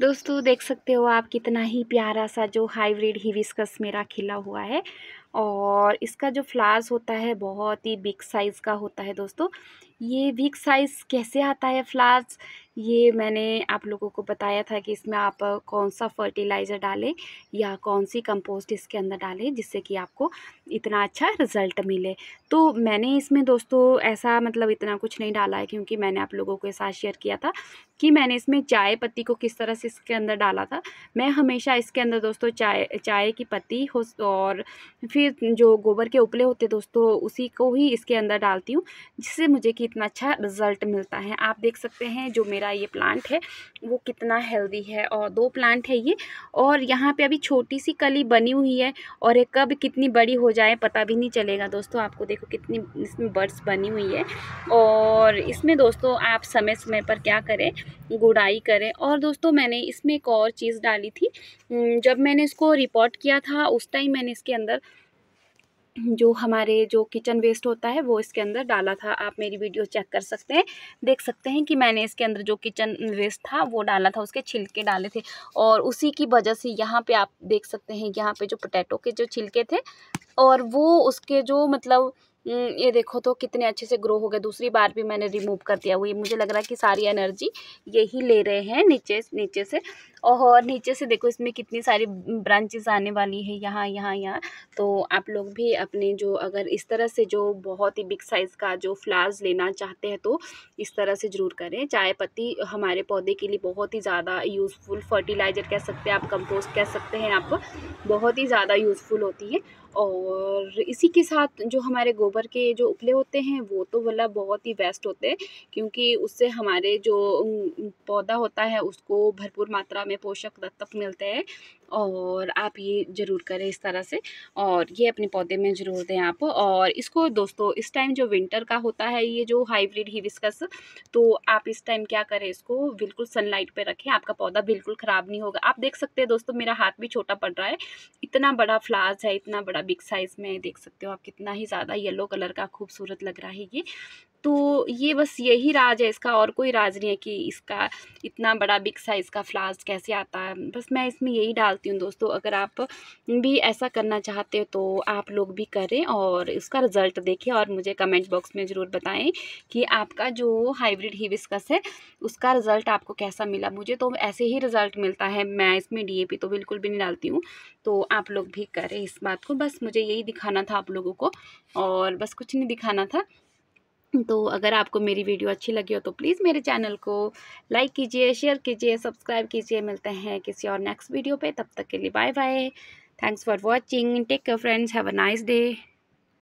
दोस्तों देख सकते हो आप कितना ही प्यारा सा जो हाइब्रिड हिविस्कस मेरा खिला हुआ है और इसका जो फ्लावर्स होता है बहुत ही बिग साइज़ का होता है दोस्तों ये बिग साइज़ कैसे आता है फ्लावर्स ये मैंने आप लोगों को बताया था कि इसमें आप कौन सा फर्टिलाइज़र डालें या कौन सी कंपोस्ट इसके अंदर डालें जिससे कि आपको इतना अच्छा रिज़ल्ट मिले तो मैंने इसमें दोस्तों ऐसा मतलब इतना कुछ नहीं डाला है क्योंकि मैंने आप लोगों को साथ शेयर किया था कि मैंने इसमें चाय पत्ती को किस तरह से इसके अंदर डाला था मैं हमेशा इसके अंदर दोस्तों चाय चाय की पत्ती हो और फिर फिर जो गोबर के उपले होते दोस्तों उसी को ही इसके अंदर डालती हूँ जिससे मुझे कि इतना अच्छा रिज़ल्ट मिलता है आप देख सकते हैं जो मेरा ये प्लांट है वो कितना हेल्दी है और दो प्लांट है ये और यहाँ पे अभी छोटी सी कली बनी हुई है और ये कब कितनी बड़ी हो जाए पता भी नहीं चलेगा दोस्तों आपको देखो कितनी इसमें बर्ड्स बनी हुई है और इसमें दोस्तों आप समय समय पर क्या करें गुड़ाई करें और दोस्तों मैंने इसमें एक और चीज़ डाली थी जब मैंने इसको रिपोर्ट किया था उस टाइम मैंने इसके अंदर जो हमारे जो किचन वेस्ट होता है वो इसके अंदर डाला था आप मेरी वीडियो चेक कर सकते हैं देख सकते हैं कि मैंने इसके अंदर जो किचन वेस्ट था वो डाला था उसके छिलके डाले थे और उसी की वजह से यहाँ पे आप देख सकते हैं यहाँ पे जो पोटैटो के जो छिलके थे और वो उसके जो मतलब ये देखो तो कितने अच्छे से ग्रो हो गए दूसरी बार भी मैंने रिमूव कर दिया ये मुझे लग रहा है कि सारी एनर्जी यही ले रहे हैं नीचे नीचे से और नीचे से देखो इसमें कितनी सारी ब्रांचेस आने वाली है यहाँ यहाँ यहाँ तो आप लोग भी अपने जो अगर इस तरह से जो बहुत ही बिग साइज़ का जो फ्लावर्स लेना चाहते हैं तो इस तरह से ज़रूर करें चाय पत्ती हमारे पौधे के लिए बहुत ही ज़्यादा यूज़फुल फर्टिलाइज़र कह सकते हैं आप कंपोस्ट कह सकते हैं आप बहुत ही ज़्यादा यूज़फुल होती है और इसी के साथ जो हमारे गोबर के जो उपले होते हैं वो तो वाला बहुत ही बेस्ट होते हैं क्योंकि उससे हमारे जो पौधा होता है उसको भरपूर मात्रा में हमें पोषक तत्व मिलते हैं और आप ये ज़रूर करें इस तरह से और ये अपने पौधे में ज़रूर दें आप और इसको दोस्तों इस टाइम जो विंटर का होता है ये जो हाइब्रिड हिबिस्कस तो आप इस टाइम क्या करें इसको बिल्कुल सनलाइट पे रखें आपका पौधा बिल्कुल ख़राब नहीं होगा आप देख सकते हैं दोस्तों मेरा हाथ भी छोटा पड़ रहा है इतना बड़ा फ्लास है इतना बड़ा बिग साइज़ में देख सकते हो आप कितना ही ज़्यादा येलो कलर का खूबसूरत लग रहा है ये तो ये बस यही राज है इसका और कोई राज नहीं है कि इसका इतना बड़ा बिग साइज़ का फ्लावर्स कैसे आता है बस मैं इसमें यही डाल चाहती हूँ दोस्तों अगर आप भी ऐसा करना चाहते हो तो आप लोग भी करें और उसका रिज़ल्ट देखें और मुझे कमेंट बॉक्स में ज़रूर बताएं कि आपका जो हाइब्रिड विस्कस है उसका रिज़ल्ट आपको कैसा मिला मुझे तो ऐसे ही रिज़ल्ट मिलता है मैं इसमें डी तो बिल्कुल भी नहीं डालती हूँ तो आप लोग भी करें इस बात को बस मुझे यही दिखाना था आप लोगों को और बस कुछ नहीं दिखाना था तो अगर आपको मेरी वीडियो अच्छी लगी हो तो प्लीज़ मेरे चैनल को लाइक कीजिए शेयर कीजिए सब्सक्राइब कीजिए मिलते हैं किसी और नेक्स्ट वीडियो पे तब तक के लिए bye bye thanks for watching take care friends have a nice day